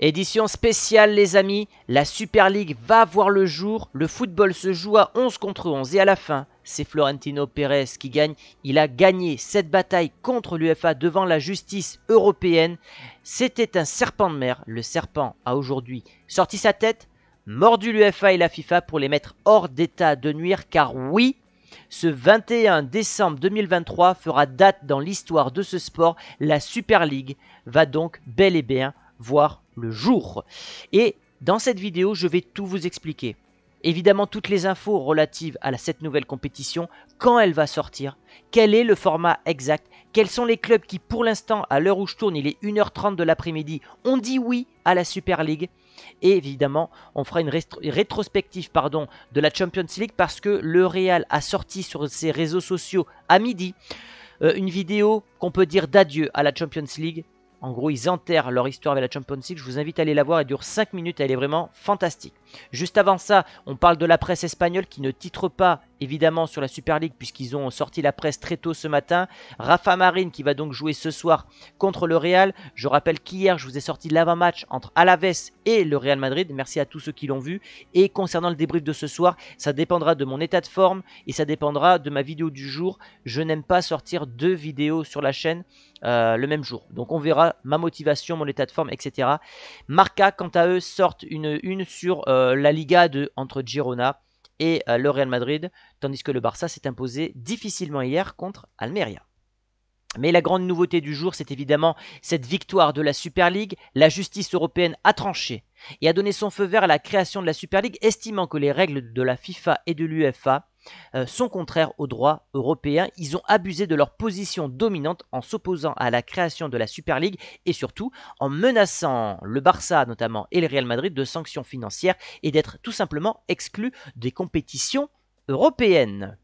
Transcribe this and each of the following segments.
Édition spéciale les amis, la Super League va voir le jour, le football se joue à 11 contre 11 et à la fin, c'est Florentino Pérez qui gagne, il a gagné cette bataille contre l'UFA devant la justice européenne, c'était un serpent de mer, le serpent a aujourd'hui sorti sa tête, mordu l'UFA et la FIFA pour les mettre hors d'état de nuire car oui, ce 21 décembre 2023 fera date dans l'histoire de ce sport, la Super League va donc bel et bien voir le jour. Et dans cette vidéo, je vais tout vous expliquer. Évidemment, toutes les infos relatives à cette nouvelle compétition, quand elle va sortir, quel est le format exact, quels sont les clubs qui, pour l'instant, à l'heure où je tourne, il est 1h30 de l'après-midi, ont dit oui à la Super League. Et évidemment, on fera une rétrospective pardon, de la Champions League parce que le Real a sorti sur ses réseaux sociaux à midi euh, une vidéo qu'on peut dire d'adieu à la Champions League en gros, ils enterrent leur histoire avec la Champions League. Je vous invite à aller la voir. Elle dure 5 minutes. Elle est vraiment fantastique. Juste avant ça, on parle de la presse espagnole qui ne titre pas évidemment sur la Super League puisqu'ils ont sorti la presse très tôt ce matin. Rafa Marine qui va donc jouer ce soir contre le Real. Je rappelle qu'hier je vous ai sorti l'avant-match entre Alaves et le Real Madrid. Merci à tous ceux qui l'ont vu. Et concernant le débrief de ce soir, ça dépendra de mon état de forme et ça dépendra de ma vidéo du jour. Je n'aime pas sortir deux vidéos sur la chaîne euh, le même jour. Donc on verra ma motivation, mon état de forme, etc. Marca, quant à eux, sortent une une sur euh, euh, la Liga entre Girona et euh, le Real Madrid, tandis que le Barça s'est imposé difficilement hier contre Almeria. Mais la grande nouveauté du jour, c'est évidemment cette victoire de la Super League. La justice européenne a tranché et a donné son feu vert à la création de la Super League, estimant que les règles de la FIFA et de l'UFA... Euh, sont contraires au droit européen. Ils ont abusé de leur position dominante en s'opposant à la création de la Super League et surtout en menaçant le Barça notamment et le Real Madrid de sanctions financières et d'être tout simplement exclus des compétitions européennes.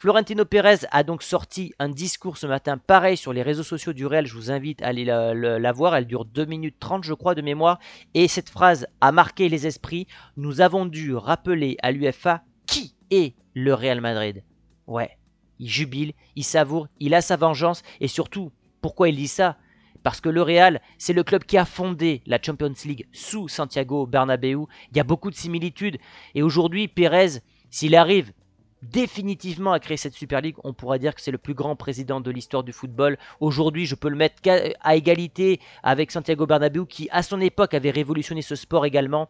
Florentino Pérez a donc sorti un discours ce matin, pareil sur les réseaux sociaux du Real. Je vous invite à aller la, la, voir. Elle dure 2 minutes 30, je crois, de mémoire. Et cette phrase a marqué les esprits. Nous avons dû rappeler à l'UFA et le Real Madrid. Ouais, il jubile, il savoure, il a sa vengeance et surtout, pourquoi il dit ça parce que le Real, c'est le club qui a fondé la Champions League sous Santiago Bernabéu. Il y a beaucoup de similitudes. Et aujourd'hui, Pérez, s'il arrive définitivement à créer cette Super League, on pourra dire que c'est le plus grand président de l'histoire du football. Aujourd'hui, je peux le mettre à égalité avec Santiago Bernabéu, qui à son époque avait révolutionné ce sport également.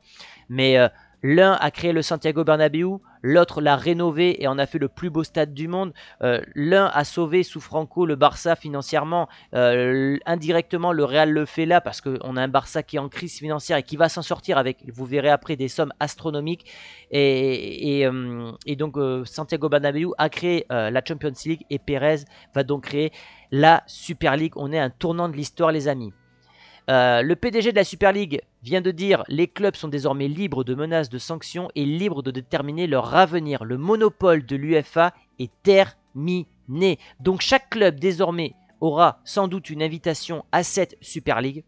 Mais euh, L'un a créé le Santiago Bernabéu, l'autre l'a rénové et en a fait le plus beau stade du monde. Euh, l'un a sauvé sous Franco le Barça financièrement, euh, indirectement le Real le fait là parce qu'on a un Barça qui est en crise financière et qui va s'en sortir avec, vous verrez après, des sommes astronomiques. Et, euh, donc Santiago Bernabéu a créé la Champions League et Pérez va donc créer la Super League. On est un tournant de l'histoire les amis. Euh, le PDG de la Super League vient de dire les clubs sont désormais libres de menaces de sanctions et libres de déterminer leur avenir. Le monopole de l'UFA est terminé. Donc chaque club désormais aura sans doute une invitation à cette Super League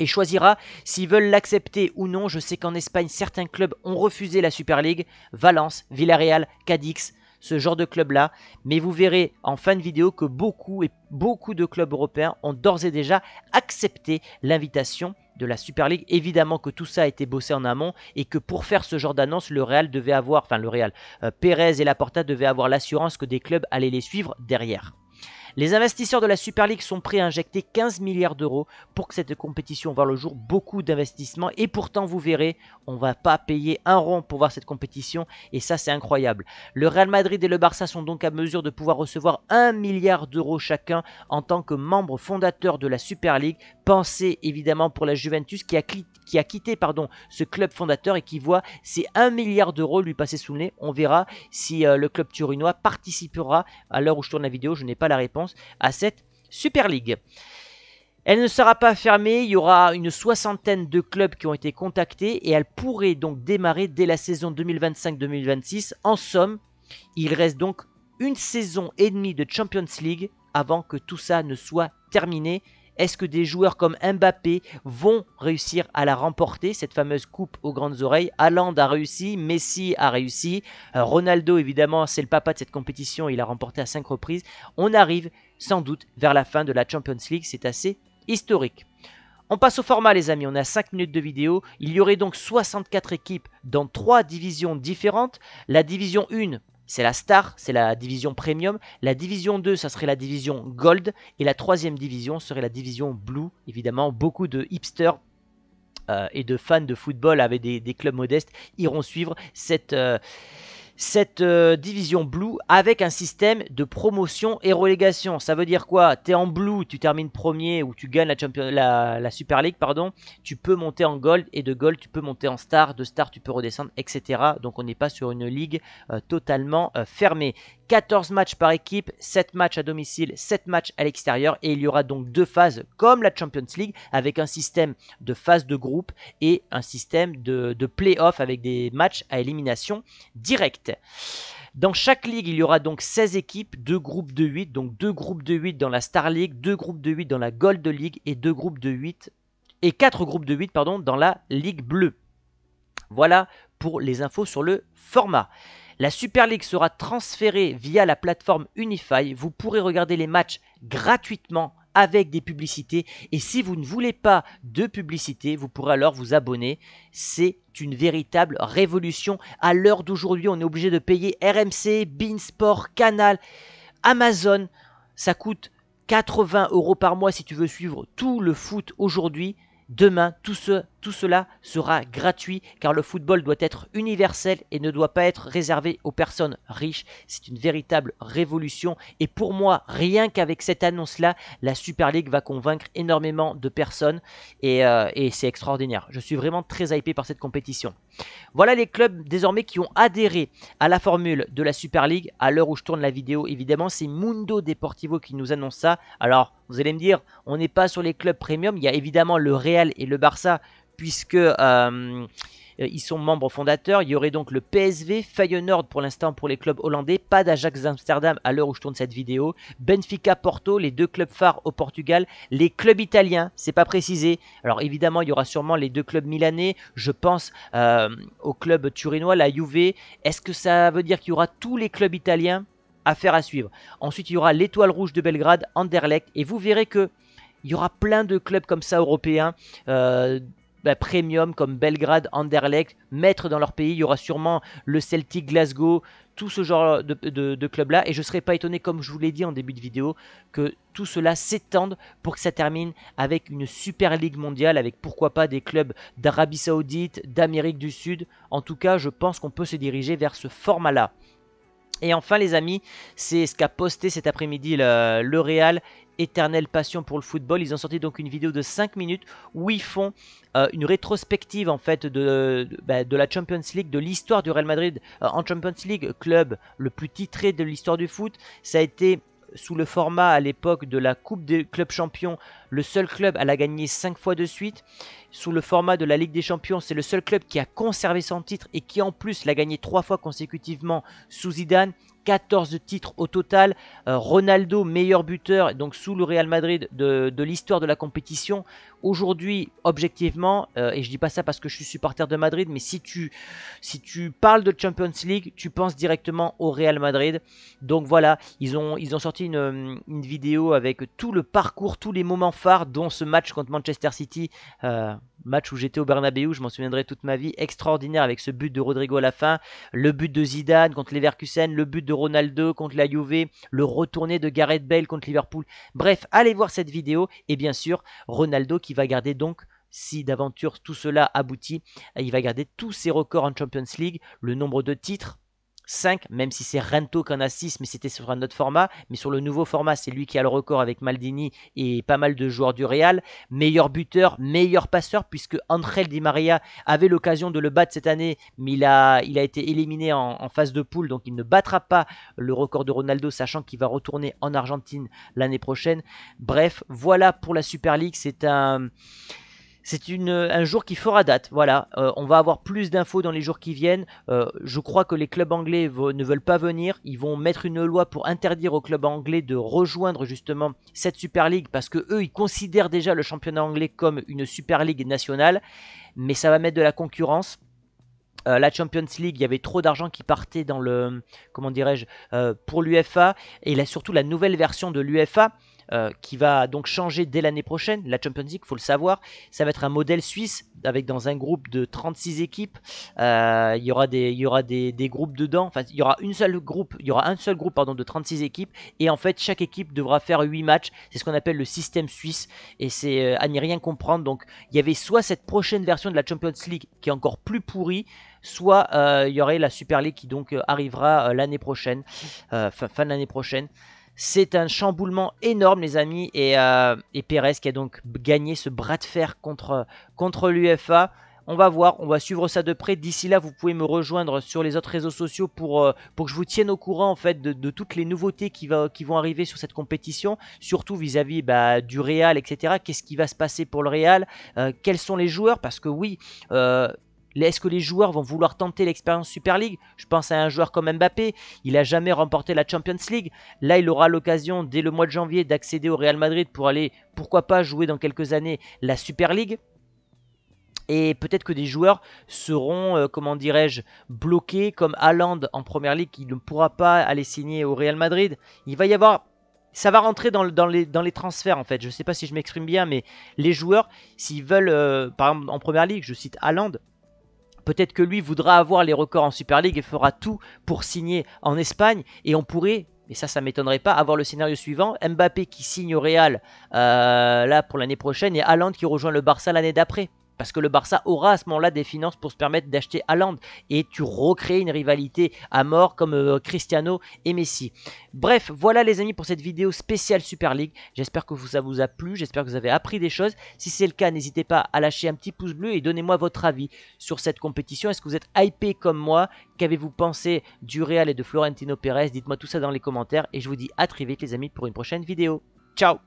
et choisira s'ils veulent l'accepter ou non. Je sais qu'en Espagne, certains clubs ont refusé la Super League. Valence, Villarreal, Cadix, ce genre de club-là. Mais vous verrez en fin de vidéo que beaucoup et beaucoup de clubs européens ont d'ores et déjà accepté l'invitation de la Super League. Évidemment que tout ça a été bossé en amont et que pour faire ce genre d'annonce, le Real devait avoir, enfin le Real, euh, Pérez et Laporta devaient avoir l'assurance que des clubs allaient les suivre derrière. Les investisseurs de la Super League sont prêts à injecter 15 milliards d'euros pour que cette compétition voit le jour. Beaucoup d'investissements et pourtant vous verrez, on va pas payer un rond pour voir cette compétition et ça c'est incroyable. Le Real Madrid et le Barça sont donc à mesure de pouvoir recevoir 1 milliard d'euros chacun en tant que membre fondateur de la Super League. Pensez évidemment pour la Juventus qui a, qui a quitté pardon, ce club fondateur et qui voit ces 1 milliard d'euros lui passer sous le nez. On verra si euh, le club turinois participera. À l'heure où je tourne la vidéo, je n'ai pas la réponse à cette Super League. Elle ne sera pas fermée, il y aura une soixantaine de clubs qui ont été contactés et elle pourrait donc démarrer dès la saison 2025-2026. En somme, il reste donc une saison et demie de Champions League avant que tout ça ne soit terminé est-ce que des joueurs comme Mbappé vont réussir à la remporter, cette fameuse coupe aux grandes oreilles Haaland a réussi, Messi a réussi, euh, Ronaldo évidemment c'est le papa de cette compétition, il a remporté à 5 reprises. On arrive sans doute vers la fin de la Champions League, c'est assez historique. On passe au format les amis, on a 5 minutes de vidéo, il y aurait donc 64 équipes dans 3 divisions différentes. La division 1, c'est la Star, c'est la division Premium. La division 2, ça serait la division Gold. Et la troisième division serait la division Blue. Évidemment, beaucoup de hipsters euh, et de fans de football avec des, clubs modestes iront suivre cette, euh, cette euh, division blue avec un système de promotion et relégation. Ça veut dire quoi T'es en blue, tu termines premier ou tu gagnes la, la, Super League, pardon, tu peux monter en gold et de gold tu peux monter en star, de star tu peux redescendre, etc. Donc on n'est pas sur une ligue euh, totalement euh, fermée. 14 matchs par équipe, 7 matchs à domicile, 7 matchs à l'extérieur et il y aura donc deux phases comme la Champions League avec un système de phase de groupe et un système de, de play-off avec des matchs à élimination directe. Dans chaque ligue, il y aura donc 16 équipes, 2 groupes de 8, donc 2 groupes de 8 dans la Star League, 2 groupes de 8 dans la Gold League et 4 groupes de 8 et groupes de 8 pardon dans la Ligue bleue. Voilà pour les infos sur le format. La Super League sera transférée via la plateforme Unify. Vous pourrez regarder les matchs gratuitement avec des publicités. Et si vous ne voulez pas de publicité, vous pourrez alors vous abonner. C'est une véritable révolution. À l'heure d'aujourd'hui, on est obligé de payer RMC, Beansport, Canal, Amazon. Ça coûte 80 euros par mois si tu veux suivre tout le foot aujourd'hui. Demain, tout, ce, tout, cela sera gratuit car le football doit être universel et ne doit pas être réservé aux personnes riches. C'est une véritable révolution et pour moi, rien qu'avec cette annonce-là, la Super League va convaincre énormément de personnes et, euh, et c'est extraordinaire. Je suis vraiment très hypé par cette compétition. Voilà les clubs désormais qui ont adhéré à la formule de la Super League. À l'heure où je tourne la vidéo, évidemment, c'est Mundo Deportivo qui nous annonce ça. Alors, vous allez me dire, on n'est pas sur les clubs premium. Il y a évidemment le Real et le Barça, puisque euh, ils sont membres fondateurs. Il y aurait donc le PSV, Feyenoord pour l'instant pour les clubs hollandais, pas d'Ajax Amsterdam à l'heure où je tourne cette vidéo, Benfica Porto, les deux clubs phares au Portugal, les clubs italiens, c'est pas précisé. Alors évidemment, il y aura sûrement les deux clubs milanais, je pense euh, au club turinois, la Juve. Est-ce que ça veut dire qu'il y aura tous les clubs italiens affaire à suivre. Ensuite, il y aura l'Étoile Rouge de Belgrade, Anderlecht, et vous verrez que il y aura plein de clubs comme ça européens. Euh, bah, premium comme Belgrade, Anderlecht, maîtres dans leur pays. Il y aura sûrement le Celtic Glasgow, tout ce genre de, de clubs-là. Et je ne serais pas étonné, comme je vous l'ai dit en début de vidéo, que tout cela s'étende pour que ça termine avec une Super Ligue mondiale, avec pourquoi pas des clubs d'Arabie Saoudite, d'Amérique du Sud. En tout cas, je pense qu'on peut se diriger vers ce format-là. Et enfin les amis, c'est ce qu'a posté cet après-midi le, Real éternelle passion pour le football. Ils ont sorti donc une vidéo de 5 minutes où ils font euh, une rétrospective en fait bah, de, la Champions League, de l'histoire du Real Madrid euh, en Champions League, club le plus titré de l'histoire du foot. Ça a été sous le format à l'époque de la Coupe des clubs champions le seul club à la gagner 5 fois de suite. Sous le format de la Ligue des Champions, c'est le seul club qui a conservé son titre et qui en plus l'a gagné 3 fois consécutivement sous Zidane. 14 titres au total. Euh, Ronaldo, meilleur buteur, donc sous le Real Madrid de, l'histoire de la compétition. Aujourd'hui, objectivement, euh, et je dis pas ça parce que je suis supporter de Madrid, mais si tu, si tu parles de Champions League, tu penses directement au Real Madrid. Donc voilà, ils ont, ils ont sorti une, une vidéo avec tout le parcours, tous les moments dont ce match contre Manchester City, euh, match où j'étais au Bernabeu, je m'en souviendrai toute ma vie, extraordinaire avec ce but de Rodrigo à la fin, le but de Zidane contre Leverkusen, le but de Ronaldo contre la Juve, le retourné de Gareth Bale contre Liverpool. Bref, allez voir cette vidéo et bien sûr Ronaldo qui va garder donc si d'aventure tout cela aboutit, il va garder tous ses records en Champions League, le nombre de titres, 5, même si c'est Rento qui en a 6, mais c'était sur un autre format. Mais sur le nouveau format, c'est lui qui a le record avec Maldini et pas mal de joueurs du Real. Meilleur buteur, meilleur passeur, puisque Angel Di Maria avait l'occasion de le battre cette année, mais il a, il a été éliminé en phase de poule, donc il ne battra pas le record de Ronaldo, sachant qu'il va retourner en Argentine l'année prochaine. Bref, voilà pour la Super League. C'est un. C'est euh, un jour qui fera date. Voilà, euh, on va avoir plus d'infos dans les jours qui viennent. Euh, je crois que les clubs anglais ne veulent pas venir. Ils vont mettre une loi pour interdire aux clubs anglais de rejoindre justement cette Super League parce que eux, ils considèrent déjà le championnat anglais comme une Super League nationale. Mais ça va mettre de la concurrence. la Champions League, il y avait trop d'argent qui partait dans le, comment dirais-je, pour l'UFA et là, surtout la nouvelle version de l'UFA euh, qui va donc changer dès l'année prochaine. La Champions League, faut le savoir, ça va être un modèle suisse avec dans un groupe de 36 équipes. Euh, il y aura des, il y aura des, groupes dedans. Enfin, il y aura une seule groupe, il y aura un seul groupe pardon de 36 équipes et en fait chaque équipe devra faire 8 matchs. C'est ce qu'on appelle le système suisse et c'est euh, à n'y rien comprendre. Donc il y avait soit cette prochaine version de la Champions League qui est encore plus pourrie soit il y aurait la Super League qui donc arrivera l'année prochaine, fin de l'année prochaine. C'est un chamboulement énorme, les amis. Et, euh, Pérez qui a donc gagné ce bras de fer contre, contre l'UFA. On va voir, on va suivre ça de près. D'ici là, vous pouvez me rejoindre sur les autres réseaux sociaux pour, euh, pour que je vous tienne au courant en fait de, toutes les nouveautés qui, va, qui, vont arriver sur cette compétition, surtout vis-à-vis bah, du Real, etc. Qu'est-ce qui va se passer pour le Real euh, Quels sont les joueurs Parce que oui, est-ce que les joueurs vont vouloir tenter l'expérience Super League Je pense à un joueur comme Mbappé, il n'a jamais remporté la Champions League. Là, il aura l'occasion dès le mois de janvier d'accéder au Real Madrid pour aller, pourquoi pas, jouer dans quelques années la Super League. Et peut-être que des joueurs seront, euh, comment dirais-je, bloqués comme Haaland en Première ligue qui ne pourra pas aller signer au Real Madrid. Il va y avoir ça va rentrer dans, les, transferts en fait. Je ne sais pas si je m'exprime bien, mais les joueurs, s'ils veulent, euh, par exemple en première ligue, je cite Haaland, Peut-être que lui voudra avoir les records en Super League et fera tout pour signer en Espagne. Et on pourrait, et ça, ça m'étonnerait pas, avoir le scénario suivant Mbappé qui signe au Real euh, là pour l'année prochaine et Haaland qui rejoint le Barça l'année d'après parce que le Barça aura à ce moment-là des finances pour se permettre d'acheter Haaland et tu recrées une rivalité à mort comme euh, Cristiano et Messi. Bref, voilà les amis pour cette vidéo spéciale Super League. J'espère que ça vous a plu, j'espère que vous avez appris des choses. Si c'est le cas, n'hésitez pas à lâcher un petit pouce bleu et donnez-moi votre avis sur cette compétition. Est-ce que vous êtes hypé comme moi Qu'avez-vous pensé du Real et de Florentino Pérez Dites-moi tout ça dans les commentaires et je vous dis à très vite les amis pour une prochaine vidéo. Ciao